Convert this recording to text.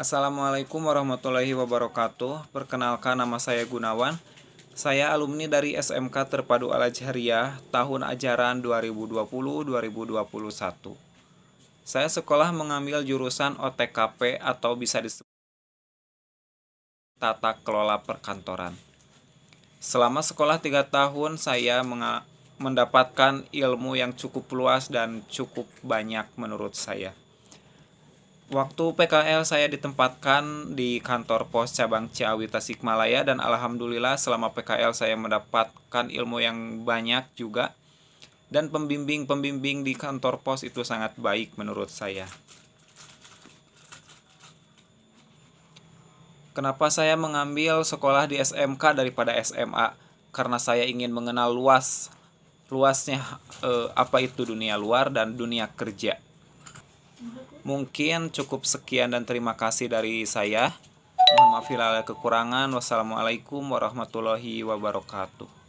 Assalamualaikum warahmatullahi wabarakatuh. Perkenalkan nama saya Gunawan. Saya alumni dari SMK Terpadu Al Azhariah tahun ajaran 2020-2021. Saya sekolah mengambil jurusan OTKP atau bisa disebut Tata Kelola Perkantoran. Selama sekolah 3 tahun saya mendapatkan ilmu yang cukup luas dan cukup banyak menurut saya. Waktu PKL saya ditempatkan di kantor pos cabang Ciawi Tasikmalaya dan alhamdulillah selama PKL saya mendapatkan ilmu yang banyak juga dan pembimbing-pembimbing di kantor pos itu sangat baik menurut saya. Kenapa saya mengambil sekolah di SMK daripada SMA? Karena saya ingin mengenal luas luasnya eh, apa itu dunia luar dan dunia kerja. Mungkin cukup sekian dan terima kasih dari saya. Mohon maaf bila ada kekurangan. Wassalamualaikum warahmatullahi wabarakatuh.